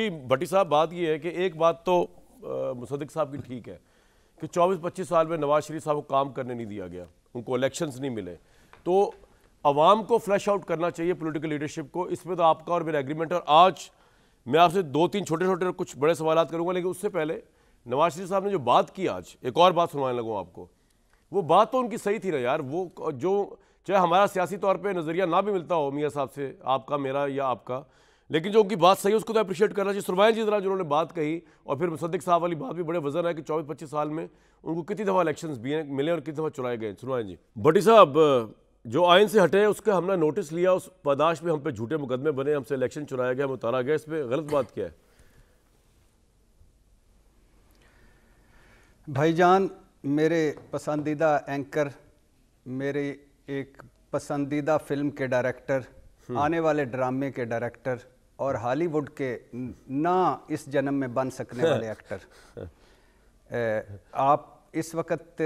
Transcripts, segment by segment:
भट्टी साहब बात यह है कि एक बात तो मुसद्दिक साहब की ठीक है कि 24-25 साल में नवाज शरीफ साहब को काम करने नहीं दिया गया उनको इलेक्शंस नहीं मिले तो आवाम को फ्लैश आउट करना चाहिए पॉलिटिकल लीडरशिप को इसमें तो आपका और मेरा एग्रीमेंट है और आज मैं आपसे दो तीन छोटे छोटे कुछ बड़े सवाल करूँगा लेकिन उससे पहले नवाज शरीफ साहब ने जो बात की आज एक और बात सुनवाने लगूँ आपको वो बात तो उनकी सही थी ना यार वो जो चाहे हमारा सियासी तौर पर नज़रिया ना भी मिलता हो मियाँ साहब से आपका मेरा या आपका लेकिन जो उनकी बात सही है उसको तो अप्रिशिएट करना चाहिए सुरमायल जी जरा जिन्होंने बात कही और फिर मुसदिक साहब वाली बात भी बड़े वजन है कि चौबीस पच्चीस साल में उनको कितनी दफ़ा इलेक्शन मिले और कितनी दफ़ा चुनाए गए सुरमाइल जी भट्टी साहब जो आयन से हटे उसका हमने नोटिस लिया उस पदाश में हम पे झूठे मुकदमे बने हमसे इलेक्शन चुनाया गया हम उतारा गया पर गलत बात क्या है भाईजान मेरे पसंदीदा एंकर मेरे एक पसंदीदा फिल्म के डायरेक्टर हम्म। आने वाले ड्रामे के डायरेक्टर और हॉलीवुड के ना इस जन्म में बन सकने वाले एक्टर आप इस वक्त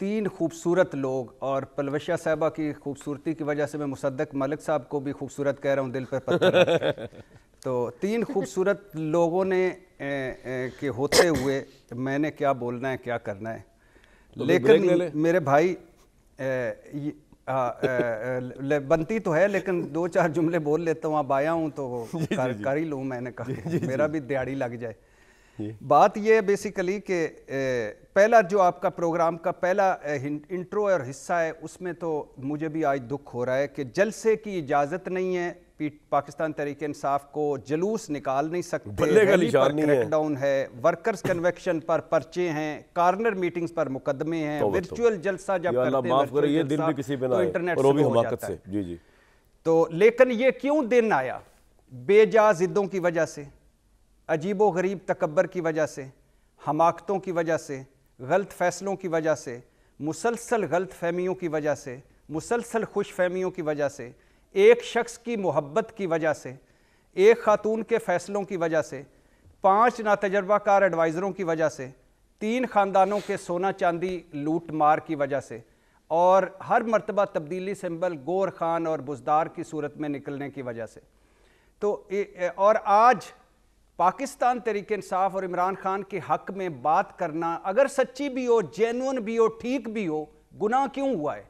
तीन खूबसूरत लोग और पलवशा साहबा की खूबसूरती की वजह से मैं मुसद्दक मलिक साहब को भी खूबसूरत कह रहा हूँ दिल पर पत्थर तो तीन खूबसूरत लोगों ने के होते हुए मैंने क्या बोलना है क्या करना है तो लेकिन ले ले। मेरे भाई ए, आ, बनती तो है लेकिन दो चार जुमले बोल लेता हूँ अब आया हूँ तो कर, कर ही लूँ मैंने कहा मेरा भी दिहाड़ी लग जाए बात यह है बेसिकली कि पहला जो आपका प्रोग्राम का पहला इंट्रो और हिस्सा है उसमें तो मुझे भी आज दुख हो रहा है कि जलसे की इजाज़त नहीं है पाकिस्तान तरीके इंसाफ को जलूस निकाल नहीं सकते डाउन है वर्कर्स कन्वेक्शन पर पर्चे हैं कार्नर मीटिंग्स पर मुकदमे हैं वर्चुअल जलसा जब करते हैं ये दिन भी किसी पे इंटरनेट तो से जी जी तो लेकिन ये क्यों दिन आया बेजा जिद्दों की वजह से अजीबो गरीब तकबर की वजह से हमाकतों की वजह से गलत फैसलों की वजह से मुसलसल गलत फहमियों की वजह से मुसलसल खुश फहमियों की वजह से एक शख्स की मोहब्बत की वजह से एक खातून के फ़ैसलों की वजह से पांच नातजर्बाकार एडवाइज़रों की वजह से तीन ख़ानदानों के सोना चांदी लूट मार की वजह से और हर मरतबा तब्दीली सिंबल गोर खान और बुजदार की सूरत में निकलने की वजह से तो और आज पाकिस्तान तरीके इंसाफ और इमरान खान के हक में बात करना अगर सच्ची भी हो जेनुअन भी हो ठीक भी हो गुनाह क्यों हुआ है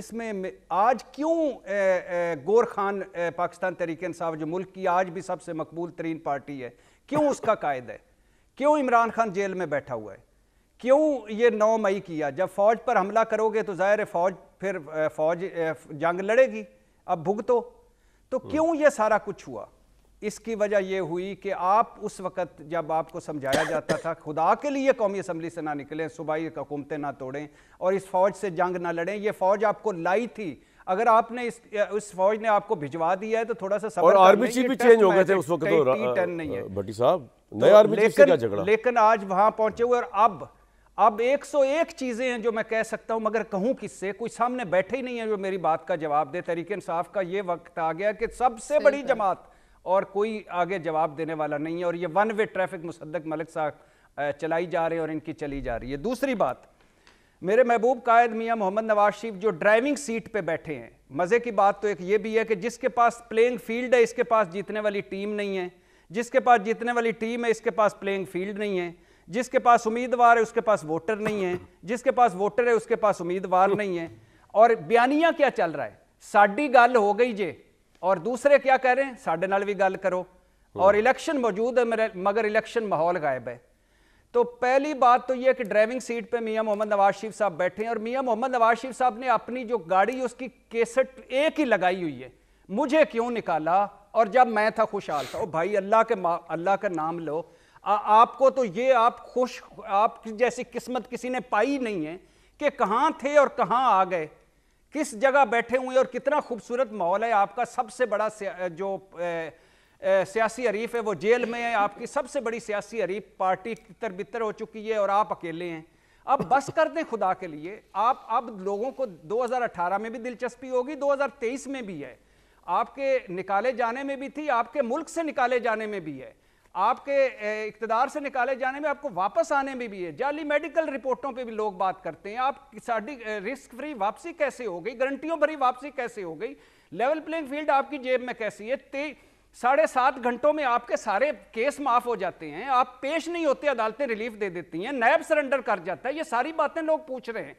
इसमें आज क्यों गोर खान पाकिस्तान तरीके इंसाफ जो मुल्क की आज भी सबसे मकबूल तरीन पार्टी है क्यों उसका कायद है क्यों इमरान खान जेल में बैठा हुआ है क्यों ये नौ मई किया जब फौज पर हमला करोगे तो जाहिर है फौज फिर फौज जंग लड़ेगी अब भुगतो तो हम्म। क्यों ये सारा कुछ हुआ इसकी वजह यह हुई कि आप उस वक़्त जब आपको समझाया जाता था खुदा के लिए कौमी असम्बली से ना निकलें सूबाई हुकूमतें ना तोड़ें और इस फौज से जंग ना लड़ें ये फौज आपको लाई थी अगर आपने इस उस फौज ने आपको भिजवा दिया है तो थोड़ा सा और आर्मी चीफ भी चेंज हो गए थे उस वक्त तो नहीं है भट्टी साहब तो नए आर्मी चीफ से क्या झगड़ा लेकिन आज वहां पहुंचे हुए और अब अब 101 चीज़ें हैं जो मैं कह सकता हूं मगर कहूं किससे कोई सामने बैठे ही नहीं है जो मेरी बात का जवाब दे तरीके इंसाफ का ये वक्त आ गया कि सबसे बड़ी जमात और कोई आगे जवाब देने वाला नहीं है और ये one way traffic Musaddiq Malik साहब चलाई जा रही है और इनकी चली जा रही है दूसरी बात मेरे महबूब कायद मियाँ मोहम्मद नवाज शरीफ जो ड्राइविंग सीट पर बैठे हैं मज़े की बात तो एक ये भी है कि जिसके पास प्लेइंग फील्ड है इसके पास जीतने वाली टीम नहीं है जिसके पास जीतने वाली टीम है इसके पास प्लेइंग फील्ड नहीं है जिसके पास उम्मीदवार है उसके पास वोटर नहीं है जिसके पास वोटर है उसके पास उम्मीदवार नहीं है और बयानिया क्या चल रहा है साड़ी गल हो गई जे दूसरे क्या कह रहे हैं साढ़े नाल भी गल करो और इलेक्शन हाँ। मौजूद है मगर इलेक्शन माहौल गायब है तो पहली बात तो यह कि ड्राइविंग सीट पे मियां मोहम्मद नवाज शरीफ साहब बैठे हैं और मियां मोहम्मद नवाज शरीफ साहब ने अपनी जो गाड़ी उसकी केसट एक ही लगाई हुई है मुझे क्यों निकाला और जब मैं था खुशहाल था ओ भाई अल्लाह के अल्लाह का नाम लो आ, आपको तो ये आप खुश आप जैसी किस्मत किसी ने पाई नहीं है कि कहाँ थे और कहाँ आ गए किस जगह बैठे हुए और कितना खूबसूरत माहौल है आपका सबसे बड़ा जो सियासी अरीफ है वो जेल में है आपकी सबसे बड़ी सियासी अरीफ पार्टी तितर बितर हो चुकी है और आप अकेले हैं अब बस कर दें खुदा के लिए आप अब लोगों को 2018 में भी दिलचस्पी होगी 2023 में भी है आपके निकाले जाने में भी थी आपके मुल्क से निकाले जाने में भी है आपके इकतदार से निकाले जाने में आपको वापस आने में भी है जाली मेडिकल रिपोर्टों पे भी लोग बात करते हैं आप साड़ी रिस्क फ्री वापसी कैसे हो गई गारंटियों भरी वापसी कैसे हो गई लेवल प्लेइंग फील्ड आपकी जेब में कैसी है ते साढ़े सात घंटों में आपके सारे केस माफ हो जाते हैं आप पेश नहीं होते अदालतें रिलीफ दे देती हैं नैब सरेंडर कर जाता है ये सारी बातें लोग पूछ रहे हैं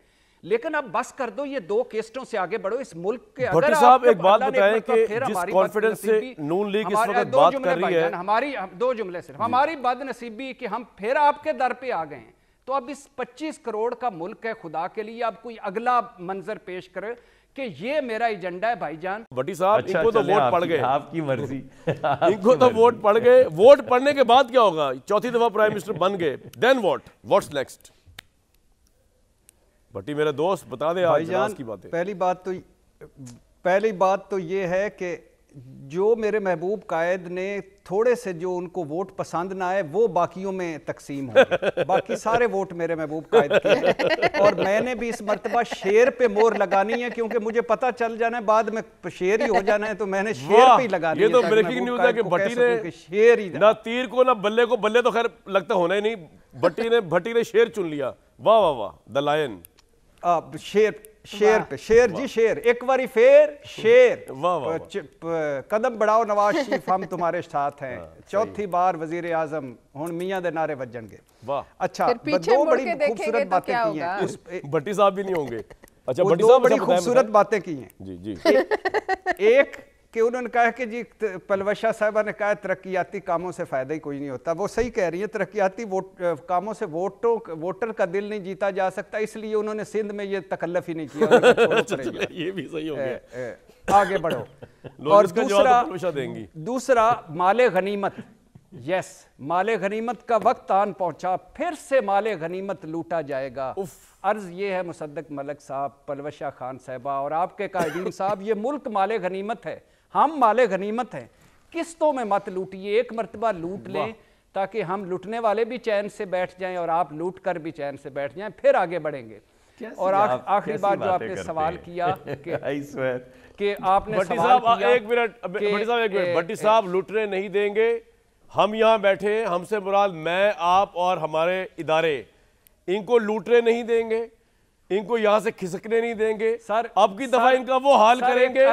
लेकिन अब बस कर दो ये दो केस्टों से आगे बढ़ो इस मुल्क के अगर आप एक बात बताएं कि जिस कॉन्फिडेंस से नून लीग इस वक्त बात कर रही है हमारी दो जुमले सिर्फ हमारी बदनसीबी कि हम फिर आपके दर पे आ गए तो अब इस 25 करोड़ का मुल्क है खुदा के लिए आप कोई अगला मंजर पेश करे कि ये मेरा एजेंडा है भाईजान भट्टी साहब अच्छा, इनको तो वोट पड़ गए आपकी मर्जी इनको तो वोट पड़ गए वोट पड़ने के बाद क्या होगा चौथी दफा प्राइम मिनिस्टर बन गए then what what's next Bhatti मेरा दोस्त बता दे भाईजान की बातें पहली बात तो पहली बात तो ये है कि जो मेरे महबूब कायद ने थोड़े से जो उनको वोट पसंद ना आए वो बाकियों में तकसीम हो बाकी सारे वोट मेरे महबूब कायद के और मैंने भी इस मरतबा शेर पे मोर लगानी है क्योंकि मुझे पता चल जाना है बाद में शेर ही हो जाना है तो मैंने शेर पे ही लगानी ये तो ब्रेकिंग न्यूज है कि भट्टी ने शेर ही ना तीर को ना बल्ले को बल्ले तो खैर लगता होना ही नहीं भट्टी ने भट्टी ने शेर चुन लिया वाह वाह वाह द लायन शेर शेर पे शेर जी शेर एक बारी फेर शेर कदम बढ़ाओ नवाज शरीफ हम तुम्हारे साथ हैं हाँ, चौथी बार वजीर आजम हूँ मियाँ के नारे वजन अच्छा दो बड़ी खूबसूरत तो बातें की हैं भट्टी साहब भी नहीं होंगे अच्छा बड़ी खूबसूरत बातें की हैं जी जी एक कि उन्होंने कहा कि जी पलवशा साहबा ने कहा तरक्याती कामों से फ़ायदा ही कोई नहीं होता वो सही कह रही हैं तरक्याती वोट कामों से वोटों वोटर का दिल नहीं जीता जा सकता इसलिए उन्होंने सिंध में ये तकल्लफ ही नहीं किया अच्छा, ये भी सही हो गया आगे बढ़ो और दूसरा तो देंगी दूसरा माले गनीमत यस माले गनीमत का वक्त आन पहुंचा फिर से माले गनीमत लूटा जाएगा अर्ज ये है मुसद्दक मलक साहब पलवशा खान साहबा और आपके कायदीन साहब ये मुल्क माले गनीमत है हम माले गनीमत हैं किस्तों में मत लूटिए एक मरतबा लूट लें ताकि हम लुटने वाले भी चैन से बैठ जाएं और आप लूट कर भी चैन से बैठ जाएं फिर आगे बढ़ेंगे और आखिरी बात जो आपने सवाल किया कि, कि आपने भट्टी साहब एक मिनट भट्टी साहब एक मिनट भट्टी साहब लुटने नहीं देंगे हम यहाँ बैठे हमसे मुराद मैं आप और हमारे इदारे इनको लूटने नहीं देंगे इनको यहाँ से खिसकने नहीं देंगे सर अब की दफा इनका वो हाल करेंगे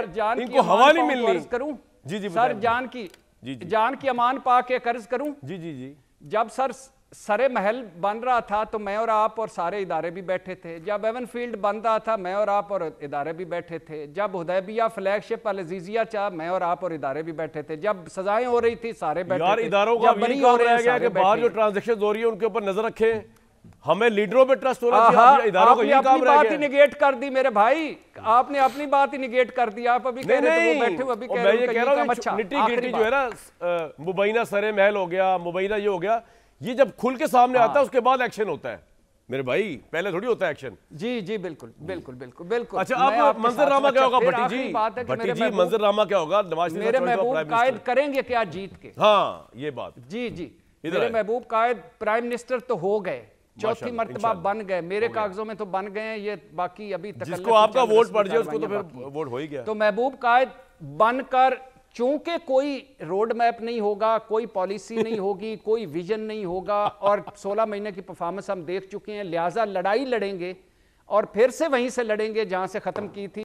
इनको हवा नहीं मिलनी करूं जी जी सर जान की जी जी जान की अमान पा के कर्ज करूं जी जी जी जब सर सरे महल बन रहा था तो मैं और आप और सारे इदारे भी बैठे थे जब एवन फील्ड बन रहा था मैं और आप और इदारे भी बैठे थे जब हुदैबिया फ्लैगशिप अलजीजिया चाह मैं और आप और इदारे भी बैठे थे जब सजाएं हो रही थी सारे बैठे यार इदारों का बाहर जो ट्रांजेक्शन हो रही है उनके ऊपर नजर रखें हमें लीडरों पे ट्रस्ट होना चाहिए इदारों को ये काम बात ही निगेट कर दी मेरे भाई आपने अपनी बात ही निगेट कर दी आप अभी नहीं, नहीं, बैठे अभी कह मैं ये कह रहा हूँ निटी अच्छा, गिटी जो है ना मुबैना सरे महल हो गया मुबैना ये हो गया ये जब खुल के सामने आता है हाँ। उसके बाद एक्शन होता है मेरे भाई पहले थोड़ी होता है एक्शन जी जी बिल्कुल बिल्कुल बिल्कुल बिल्कुल अच्छा अब रामा क्या होगा अच्छा, भट्टी जी भट्टी जी मंजर रामा क्या होगा नवाज मेरे महबूब कायद करेंगे क्या जीत के हाँ ये बात जी जी मेरे महबूब कायद प्राइम मिनिस्टर तो हो गए चौथी मरतबा बन गए मेरे कागजों में तो बन गए हैं ये बाकी अभी तक जिसको आपका वोट पड़ जाए उसको तो फिर वोट हो ही गया तो महबूब कायद बनकर चूंकि कोई रोड मैप नहीं होगा कोई पॉलिसी नहीं होगी कोई विजन नहीं होगा और 16 महीने की परफॉर्मेंस हम देख चुके हैं लिहाजा लड़ाई लड़ेंगे और फिर से वहीं से लड़ेंगे जहां से खत्म की थी